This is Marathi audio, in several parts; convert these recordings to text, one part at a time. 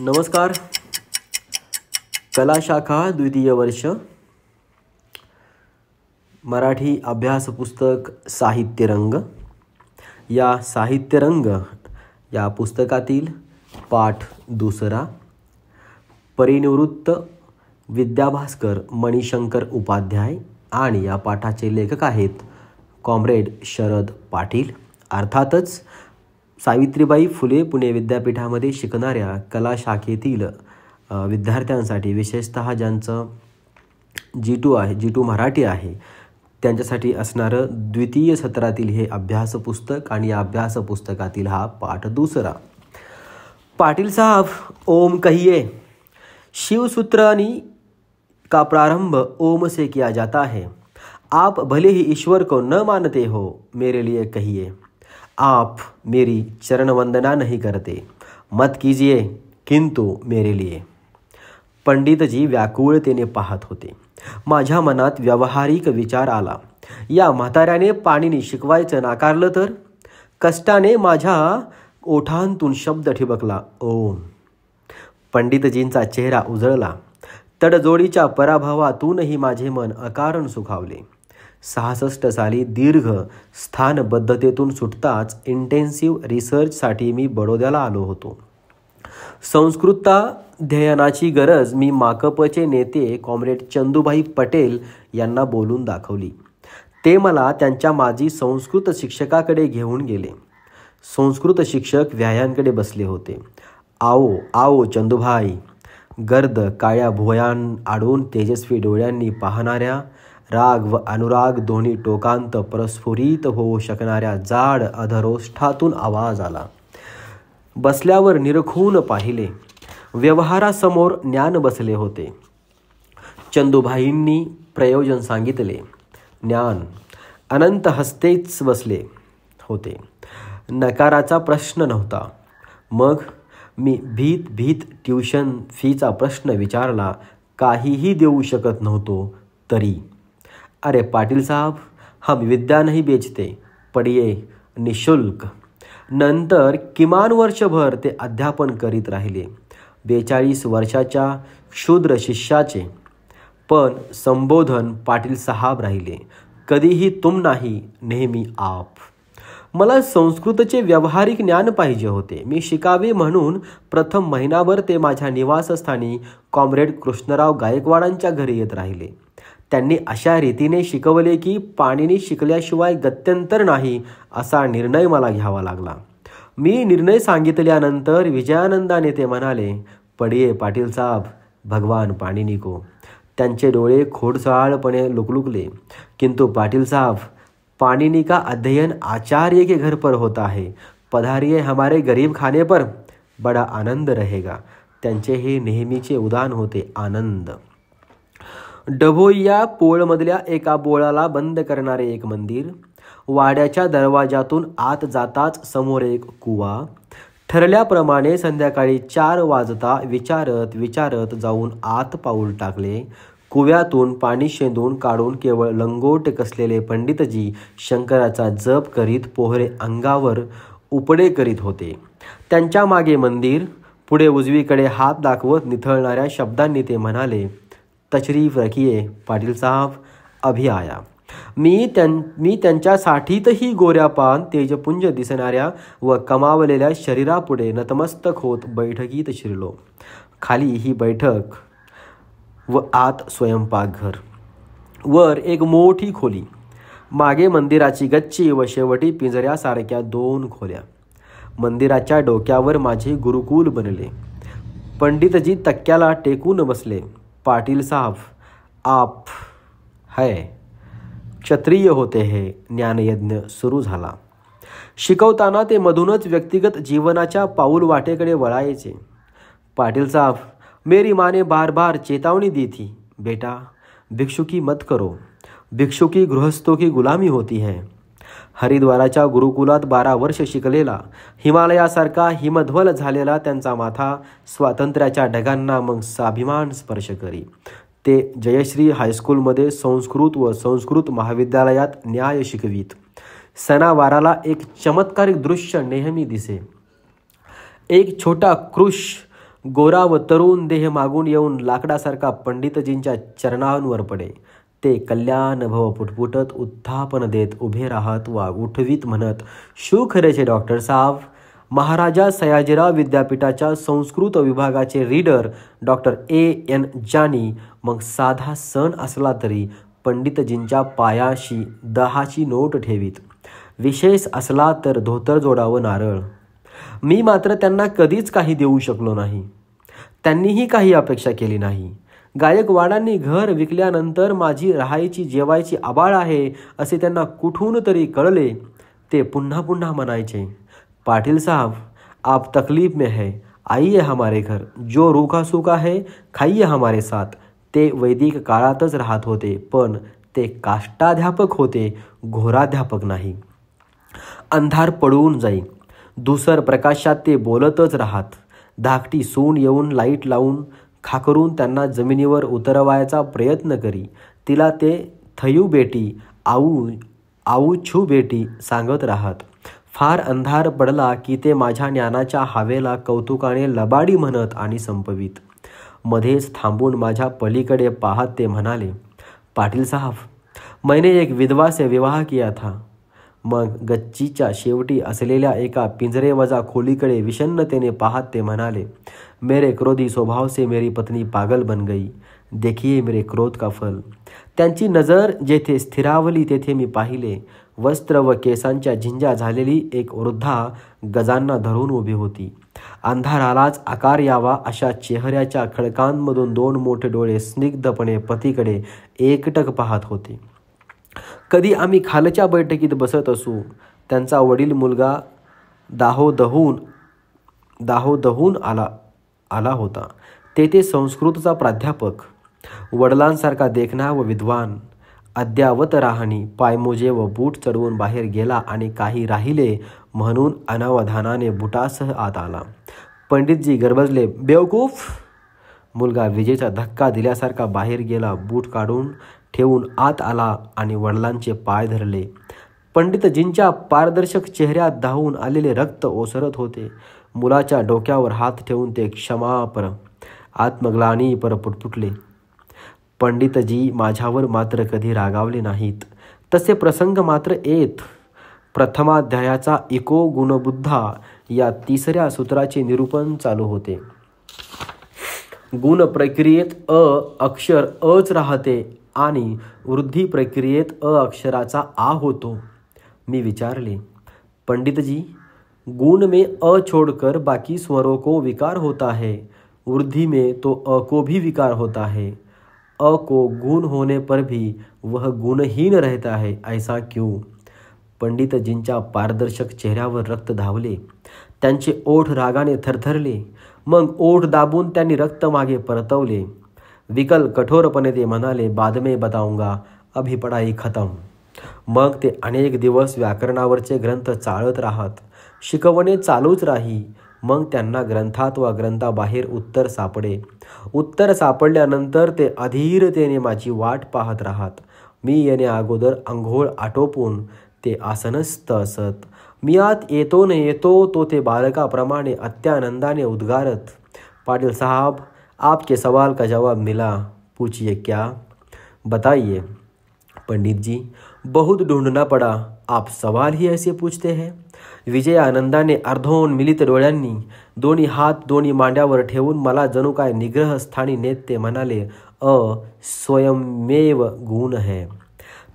नमस्कार कला शाखा द्वितीय वर्ष मराठी अभ्यास पुस्तक साहित्यरंग या साहित्यरंग या पुस्तकातील पाठ दुसरा परिनिवृत्त विद्याभास्कर मणिशंकर उपाध्याय आणि या पाठाचे लेखक आहेत कॉम्रेड शरद पाटील अर्थातच सावित्रीबाई फुले पुणे विद्यापीठामध्ये शिकणाऱ्या कला शाखेतील विद्यार्थ्यांसाठी विशेषतः ज्यांचं जी टू आहे जी टू मराठी आहे त्यांच्यासाठी असणारं द्वितीय सत्रातील हे अभ्यास पुस्तक आणि या अभ्यास पुस्तकातील हा पाठ दुसरा पाटील साहब ओम कहिए शिवसूत्रानी का प्रारंभ ओम से किया जाता है आप भले ही ईश्वर को न मानते हो मेरे लिए कहिए आप मेरी चरण वंदना नहीं करते मत कीजिए किंतु मेरे लिए पंडितजी व्याकुळतेने पाहत होते माझ्या मनात व्यावहारिक विचार आला या म्हाताऱ्याने पाणीने शिकवायचं नाकारलं तर कष्टाने माझ्या ओठांतून शब्द ठिबकला ओम पंडितजींचा चेहरा उजळला तडजोडीच्या पराभवातूनही माझे मन अकारण सुखावले सहासष्ट साली दीर्घ स्थानबद्धतेतून सुटताच इंटेन्सिव्ह रिसर्चसाठी मी बडोद्याला आलो होतो संस्कृताध्ययनाची गरज मी माकपचे नेते कॉम्रेड चंदूभाई पटेल यांना बोलून दाखवली ते मला त्यांच्या माजी संस्कृत शिक्षकाकडे घेऊन गेले संस्कृत शिक्षक व्यायांकडे बसले होते आओ आओ चंदूभाई गर्द काळ्या भोयान आडून तेजस्वी डोळ्यांनी पाहणाऱ्या राग व अनुराग दोन्ही टोकांत प्रस्फुरित होऊ शकणाऱ्या जाड अधरोष्ठातून आवाज आला बसल्यावर निरखून पाहिले व्यवहारासमोर ज्ञान बसले होते चंदुभाईंनी प्रयोजन सांगितले ज्ञान अनंत हस्तेच बसले होते नकाराचा प्रश्न नव्हता मग मी भीत भीत ट्यूशन फीचा प्रश्न विचारला काहीही देऊ शकत नव्हतो तरी अरे पाटील साहब हम विद्या नाही बेचते पडिये निशुल्क नंतर किमान वर्षभर ते अध्यापन करीत राहिले बेचाळीस वर्षाच्या क्षुद्र शिष्याचे पण संबोधन पाटील साहेब राहिले कधीही तुम नाही नेहमी आप मला संस्कृतचे व्यावहारिक ज्ञान पाहिजे होते मी शिकावे म्हणून प्रथम महिनाभर ते माझ्या निवासस्थानी कॉम्रेड कृष्णराव गायकवाडांच्या घरी येत राहिले त्यांनी अशा रीतीने शिकवले की पाणीने शिकल्याशिवाय गत्यंतर नाही असा निर्णय मला घ्यावा लागला मी निर्णय सांगितल्यानंतर विजयानंदाने ते म्हणाले पडिये पाटील साहेब भगवान पाणिनी को त्यांचे डोळे खोडसाळपणे लुकलुकले किंतु पाटील साहेब पाणिनी का अध्ययन आचार्य के घर पर होता आहे पधारिये हमारे गरीब खाने पर बडा आनंद रहेगा त्यांचे हे नेहमीचे उदान होते आनंद डभोईया पोळमधल्या एका बोळाला बंद करणारे एक मंदिर वाड्याच्या दरवाजातून आत जाताच समोर एक कुवा ठरल्याप्रमाणे संध्याकाळी चार वाजता विचारत विचारत जाऊन आत पाऊल टाकले कुव्यातून पाणी शेंदून काढून केवळ लंगोट कसलेले पंडितजी शंकराचा जप करीत पोहरे अंगावर उपडे करीत होते त्यांच्या मागे मंदिर पुढे उजवीकडे हात दाखवत निथळणाऱ्या शब्दांनी ते म्हणाले तशरीफ रखिए पाटील साहेब अभि आया मी त्यां मी त्यांच्यासाठीतही गोऱ्यापान तेजपुंज दिसणाऱ्या व कमावलेल्या शरीरापुढे नतमस्तक होत बैठकीत शिरलो खाली ही बैठक व आत स्वयंपाकघर वर एक मोठी खोली मागे मंदिराची गच्ची व शेवटी पिंजऱ्यासारख्या दोन खोल्या मंदिराच्या डोक्यावर माझे गुरुकुल बनले पंडितजी तक्क्याला टेकून बसले पाटील साहब आप है क्षत्रिय होते हे ज्ञानयज्ञ सुरू झाला शिकवताना ते मधूनच व्यक्तिगत जीवनाच्या पाऊल वाटेकडे वळायचे पाटील साहब मेरी माने बार बार चेतावनी दी थी बेटा भिक्षुकी मत करो भिक्षुकी गृहस्थो की गुलामी होती है हरिद्वाराच्या गुरुकुलात बारा वर्ष शिकलेला हिमालयासारखा हिमध्वल झालेला त्यांचा माथा स्वातंत्र्याच्या ढगांना मग स्वाभिमान स्पर्श करी ते जयश्री हायस्कूलमध्ये संस्कृत व संस्कृत महाविद्यालयात न्याय शिकवीत सणावाराला एक चमत्कारिक दृश्य नेहमी दिसे एक छोटा कृष गोरा व तरुण देह मागून येऊन लाकडासारखा पंडितजींच्या चरणांवर पडे ते कल्याणभव भव पुटपुटत उत्थापन देत उभे राहत वा उठवीत म्हणत खरेचे डॉक्टर साहेब महाराजा सयाजीराव विद्यापीठाच्या संस्कृत विभागाचे reader doctor A N Jani मग साधा सण असला तरी पंडितजींच्या पायाशी दहाची नोट ठेवीत विशेष असला तर धोतर जोडावं नारळ मी मात्र त्यांना कधीच काही देऊ शकलो नाही त्यांनीही काही अपेक्षा केली नाही गायकवाडांनी घर विकल्यानंतर माझी राहायची जेवायची आबाळ आहे असे त्यांना कुठून तरी कळले ते पुन्हा पुन्हा म्हणायचे पाटील साहब आप तकलीफ में है आईये हमारे घर जो रूखा सुखा है खाइए हमारे साथ ते वैदिक काळातच राहत होते पण ते काष्टाध्यापक होते घोराध्यापक नाही अंधार पडून जाई दुसर प्रकाशात ते बोलतच राहत धाकटी सून येऊन लाईट लावून खाकरून त्यांना जमिनीवर उतरवायचा प्रयत्न करी तिला ते थयू बेटी आऊ आऊ छू बेटी सांगत राहत फार अंधार पडला की ते माझ्या ज्ञानाच्या हवेला कौतुकाने लबाडी म्हणत आणि संपवीत मध्येच थांबून माझ्या पलीकडे पाहत ते म्हणाले पाटील साहब मैने एक विधवा से विवाह किया था मग गच्चीच्या शेवटी असलेल्या एका पिंजरेवजा खोलीकडे विषन्नतेने पाहत ते म्हणाले मेरे क्रोधी स्वभाव से मेरी पत्नी पागल बन गई देखिये मेरे क्रोध का फल त्यांची नजर जेथे स्थिरावली तेथे मी पाहिले वस्त्र व केसांच्या झिंजा झालेली एक वृद्धा गजांना धरून उभी होती अंधारालाच आकार यावा अशा चेहऱ्याच्या खडकांमधून दोन मोठे डोळे स्निग्धपणे पतीकडे एकटक पाहत होते कधी आम्ही खालच्या बैठकीत बसत असू त्यांचा वडील मुलगा दाहोदहून दाहोदहून आला आला होता तेथे संस्कृतचा प्राध्यापक वडिलांसारखा देखणा व विद्वान अद्यावत राहणी पायमोजे व बूट चढवून बाहेर गेला आणि काही राहिले म्हणून अनावधानाने बुटासह आत आला पंडितजी गरबजले बेवकूफ मुलगा विजेचा धक्का दिल्यासारखा बाहेर गेला बूट काढून ठेवून आत आला आणि वडिलांचे पाय धरले पंडितजींच्या पारदर्शक चेहऱ्यात धावून आलेले रक्त ओसरत होते मुलाच्या डोक्यावर हात ठेवून ते क्षमापर पर पुटपुटले पंडितजी माझ्यावर मात्र कधी रागावले नाहीत तसे प्रसंग मात्र येत प्रथमाध्यायाचा इको गुणबुद्धा या तिसऱ्या सूत्राचे निरूपण चालू होते गुण प्रक्रियेत अ अक्षर अच राहते आणि वृद्धी प्रक्रियेत अ अक्षराचा आ होतो मी विचारले पंडित जी गुण में अ छोड़कर बाकी स्वरों को विकार होता है वृद्धि में तो अ को भी विकार होता है अ को गुण होने पर भी वह गुणहीन रहता है ऐसा क्यों पंडित पंडितजींच्या पारदर्शक चेहऱ्यावर रक्त धावले त्यांचे ओठ रागाने थरथरले मग ओठ दाबून त्यांनी रक्त मागे परतवले विकल कठोरपणे ते म्हणाले बादमे बदाऊंगा बताऊंगा खतम मग ते अनेक दिवस व्याकरणावरचे ग्रंथ चाळत राहत शिकवणे चालूच राही मग त्यांना ग्रंथात व ग्रंथाबाहेर उत्तर सापडे उत्तर सापडल्यानंतर ते अधीरतेने माझी वाट पाहत राहत मी येणे अगोदर आंघोळ आटोपून ते आसनस्थ असत मियात येतो न येतो तो ते बालका प्रमाणे अत्यानंदाने उद्गारत पाटिल साहब आपके सवाल का जवाब मिला पूछिए क्या बताइए पंडित जी बहुत ढूंढना पड़ा आप सवाल ही ऐसे पूछते हैं विजय आनंदाने मिलित डोळ्यांनी दोन्ही हात दोन्ही मांड्यावर ठेवून मला जणू काय निग्रहस्थानी नेत ते म्हणाले अ स्वयमेव गुण है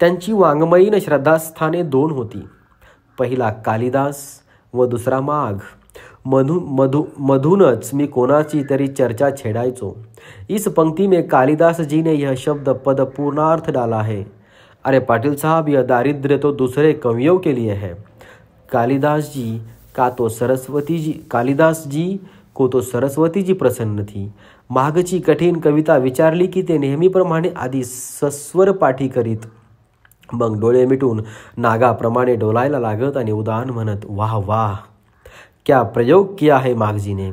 त्यांची वाङ्मयीन श्रद्धास्थाने दोन होती पहिला कालिदास व दुसरा माघ मधु मधु मधूनच मी कोणाची तरी चर्चा छेडायचो इस पंक्ति में कालिदास जी ने यह शब्द पद पूर्णार्थ डाला है अरे पाटील साहब यह दारिद्र्य तो दुसरे कवियों के लिए है कालिदास जी का तो सरस्वती जी कालिदास जी को तो सरस्वती जी प्रसन्न थी माघची कठीण कविता विचारली की ते नेहमीप्रमाणे आधी सस्वर पाठी करीत मग डोळे मिटून नागाप्रमाणे डोलायला लागत आणि उदान म्हणत वाह वाह क्या प्रयोग किया आहे मागजीने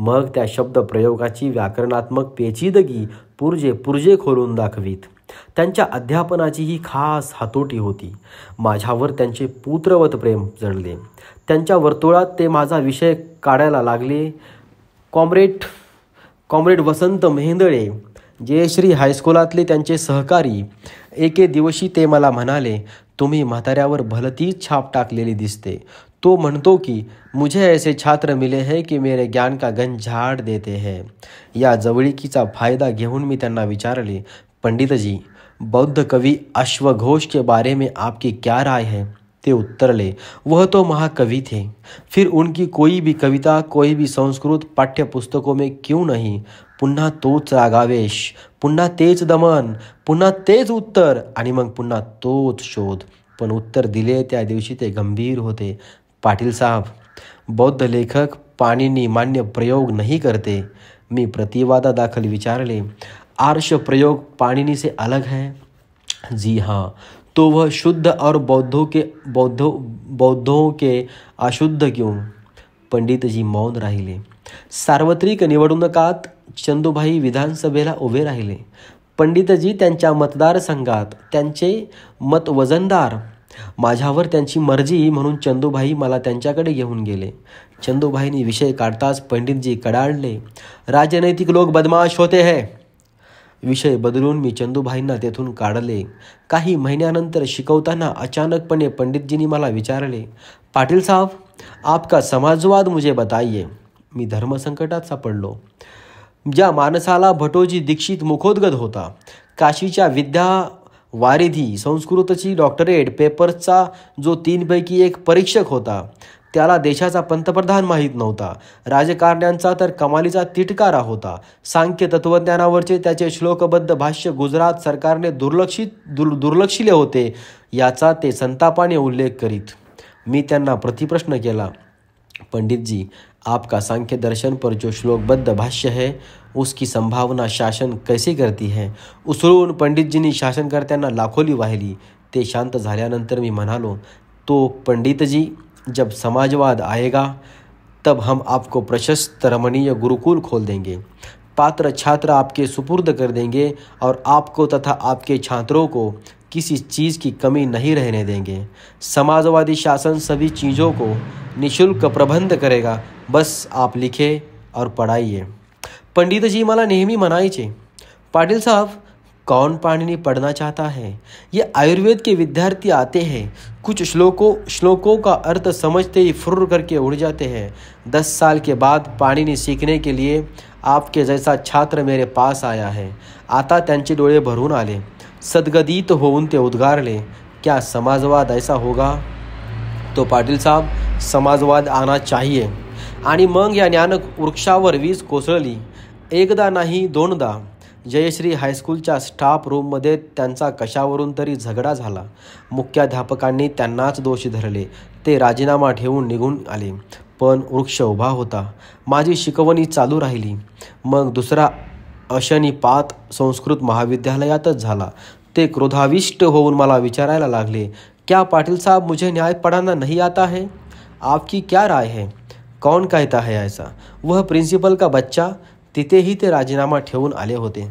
मग त्या शब्द प्रयोगाची व्याकरणात्मक पेचीदगी पुरजे पुरजे खोलून दाखवीत त्यांच्या अध्यापनाची ही खास हातोटी होती माझ्यावर त्यांचे पुत्रवत प्रेम जडले त्यांच्या वर्तुळात ते माझा विषय काढायला लागले comrade comrade Vasant Mehendale Jayashree high school सहकारी एके दिवशी ते मला मनाले तुम्हें म्हाताऱ्यावर भलतीच छाप टाकलेली दिसते तो म्हणतो कि मुझे ऐसे छात्र मिले हैं कि मेरे ज्ञान का गंज झाड देते हैं या जवळिकीचा फायदा घेन मी तचार पंडित जी बौद्ध कवि अश्वघोष के बारे में आपकी क्या राय है ते उत्तर ले वह तो महाकवि थे फिर उनकी कोई भी कविता कोई भी संस्कृत पाठ्य पुस्तकों में क्यों नहीं पुन्हा तोच रागावेश पुन्हा तेच दमन पुन्हा तेच उत्तर आणि मग पुन्हा तोच शोध पण उत्तर दिले त्या दिवशी ते गंभीर होते पाटील साहेब बौद्ध लेखक पाणींनी मान्य प्रयोग नाही करते मी प्रतिवादादाखल विचारले आर्ष प्रयोग पाणिनी से अलग है जी हां तो वह शुद्ध और बौद्धों के बौद्धों बौद्धों के अशुद्ध क्यों पंडित जी मौन राहिले सार्वत्रिक निवडणुकात चंदूभाई विधानसभेला उभे राहिले पंडितजी त्यांच्या मतदारसंघात त्यांचे मत वजनदार माझ्यावर त्यांची मर्जी म्हणून चंदूभाई मला त्यांच्याकडे घेऊन गेले चंदूभाईंनी विषय काढताच पंडितजी कडाडले राजनैतिक लोक बदमाश होते है विषय बदलून मी चंदूभाईंना तेथून काढले काही महिन्यानंतर शिकवताना अचानकपणे पंडितजींनी मला विचारले पाटील साहब आपका समाजवाद मुझे बताइए मी धर्मसंकटात सापडलो ज्या माणसाला भटोजी दीक्षित मुखोद्गत होता काशीच्या विद्या वारिधी संस्कृतची डॉक्टरेट पेपर्सचा जो तीनपैकी एक परीक्षक होता त्याला देशाचा पंतप्रधान माहीत नव्हता राजकारण्यांचा तर कमालीचा तिटकारा होता सांख्य तत्वज्ञानावरचे त्याचे श्लोकबद्ध भाष्य गुजरात सरकारने दुर्लक्षित दुर् दुर्लक्षिले होते याचा ते संतापाने उल्लेख करीत मी त्यांना प्रतिप्रश्न केला पंडित जी आपका सांख्य दर्शन पर जो श्लोकबद्ध भाष्य है उसकी संभावना शासन कैसे करती है उसळून पंडितजींनी शासन करत्यांना लाखोली वाहिली ते शांत झाल्यानंतर मी म्हणालो तो पंडित जी जब समाजवाद आएगा तब हम आपको प्रशस्त रमणीय गुरुकुल खोल देंगे पात्र छात्र आपके सुपुर्द कर देंगे और आपको तथा आपके छात्रों को किसी चीज़ की कमी नहीं रहने देंगे समाजवादी शासन सभी चीज़ों को निशुल्क प्रबंध करेगा बस आप लिखे और पढ़ाइए पंडित जी माला नेहमी चे पाटिल साहब कौन पाणिनि पढ़ना चाहता है ये आयुर्वेद के विद्यार्थी आते हैं कुछ श्लोकों श्लोकों का अर्थ समझते ही फुर्र करके उड़ जाते हैं दस साल के बाद पाणिनी सीखने के लिए आपके जैसा छात्र मेरे पास आया है आता त्यांचे डोले भरून आले सदगदित होऊन ते उद्गारले क्या समाजवाद ऐसा होगा तो पाटील साहब समाजवाद आना चाहिए आणि मग या ज्ञान वृक्षावर वीज कोसळली एकदा नाही दोनदा जयश्री हायस्कूलच्या स्टाफ रूममध्ये त्यांचा कशावरून तरी झगडा झाला मुख्याध्यापकांनी त्यांनाच दोष धरले ते राजीनामा ठेवून निघून आले पण वृक्ष उभा होता माझी शिकवणी चालू राहिली मग दुसरा अशनिपात संस्कृत महाविद्यालयातच झाला ते क्रोधाविष्ट होऊन मला विचारायला लागले क्या पाटील साहेब मुझे न्याय पढ़ाना नहीं आता है आपकी क्या राय है कौन कहता है ऐसा वह प्रिन्सिपल का बच्चा तिथेही ते राजीनामा ठेवून आले होते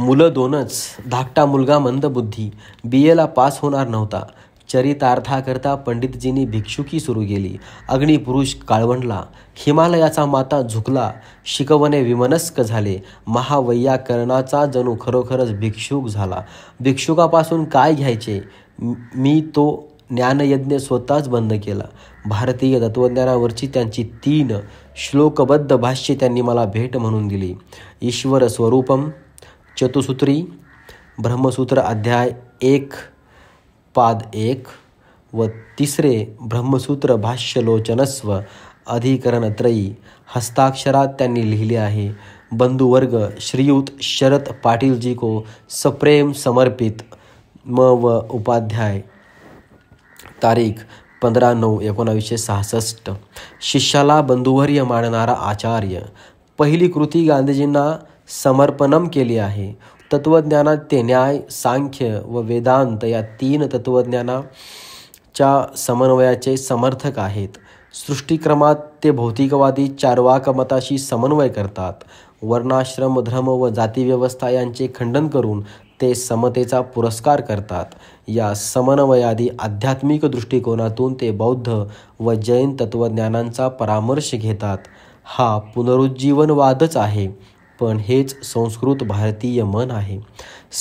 मुलं दोनच धाकटा मुलगा मंदबुद्धी बी एला पास होणार नव्हता चरितार्थाकरता पंडितजींनी भिक्षुकी सुरू केली अग्निपुरुष काळवंडला हिमालयाचा माता झुकला शिकवणे विमनस्क झाले महावैयाकरणाचा जणू खरोखरच भिक्षुक झाला भिक्षुकापासून काय घ्यायचे मी तो ज्ञानयज्ञ स्वतःच बंद केला भारतीय तत्त्वज्ञानावरची त्यांची तीन श्लोकबद्ध भाष्य त्यांनी मला भेट म्हणून दिली ईश्वर स्वरूपम चतुसूत्री ब्रह्मसूत्र अध्याय एक पाद एक व तिसरे ब्रह्मसूत्र भाष्यलोचनस्व अधिकरणत्रयी हस्ताक्षरात त्यांनी लिहिले आहे बंधुवर्ग श्रीयुत शरद पाटीलजी को सप्रेम समर्पित म व उपाध्याय तारीख पंधरा नऊ एकोणावीसशे सहासष्ट शिष्याला बंधुवर्य मानणारा आचार्य पहिली कृती गांधीजींना समर्पणम केली आहे तत्त्वज्ञानात ते न्याय सांख्य व वेदांत या तीन तत्वज्ञानाच्या समन्वयाचे समर्थक आहेत सृष्टिक्रमात ते भौतिकवादी चार्वाकमताशी समन्वय करतात वर्णाश्रम धर्म व जातीव्यवस्था यांचे खंडन करून ते समतेचा पुरस्कार करतात या समन्वयादी आध्यात्मिक दृष्टिकोनातून ते बौद्ध व जैन तत्त्वज्ञानांचा परामर्श घेतात हा पुनरुज्जीवनवादच आहे पण हेच संस्कृत भारतीय मन आहे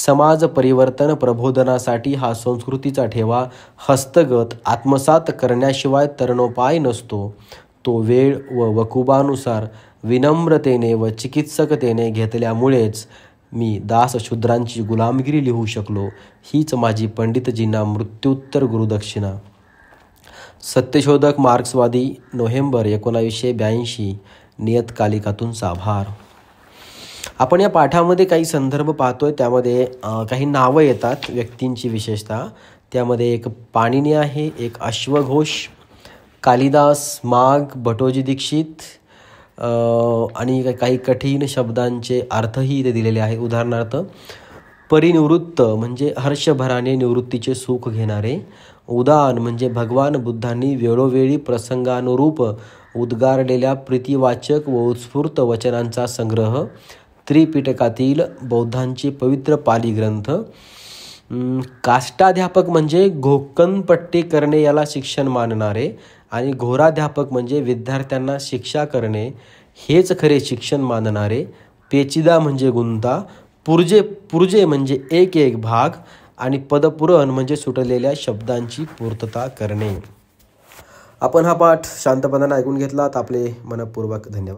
समाज परिवर्तन प्रबोधनासाठी हा संस्कृतीचा ठेवा हस्तगत आत्मसात करण्याशिवाय तरणोपाय नसतो तो वेळ व वकुबानुसार विनम्रतेने व चिकित्सकतेने घेतल्यामुळेच मी दासशूद्रांची गुलामगिरी लिहू शकलो हीच माझी पंडितजींना मृत्युत्तर गुरुदक्षिणा सत्यशोधक मार्क्सवादी नोव्हेंबर एकोणावीसशे ब्याऐंशी नियतकालिकातून साभार आपण या पाठामध्ये काही संदर्भ पाहतोय त्यामध्ये काही नावं येतात व्यक्तींची विशेषतः त्यामध्ये एक पाणिनी आहे एक अश्वघोष कालिदास माघ भटोजी दीक्षित आणि काही कठीण शब्दांचे अर्थही इथे दिलेले आहे उदाहरणार्थ परिनिवृत्त म्हणजे हर्षभराने निवृत्तीचे सुख घेणारे उदान म्हणजे भगवान बुद्धांनी वेळोवेळी प्रसंगानुरूप उद्गारलेल्या प्रीतिवाचक व उत्स्फूर्त वचनांचा संग्रह त्रिपिटकातील बौद्धांचे पवित्र पाली ग्रंथ काष्टाध्यापक म्हणजे घोकनपट्टी करणे याला शिक्षण मानणारे आणि घोराध्यापक म्हणजे विद्यार्थ्यांना शिक्षा करणे हेच खरे शिक्षण मानणारे पेचिदा म्हणजे गुंता पुर्जे पुर्जे म्हणजे एक एक भाग आणि पदपुरण म्हणजे सुटलेल्या शब्दांची पूर्तता करणे आपण हा पाठ शांतपणाने ऐकून घेतलात आपले मनपूर्वक धन्यवाद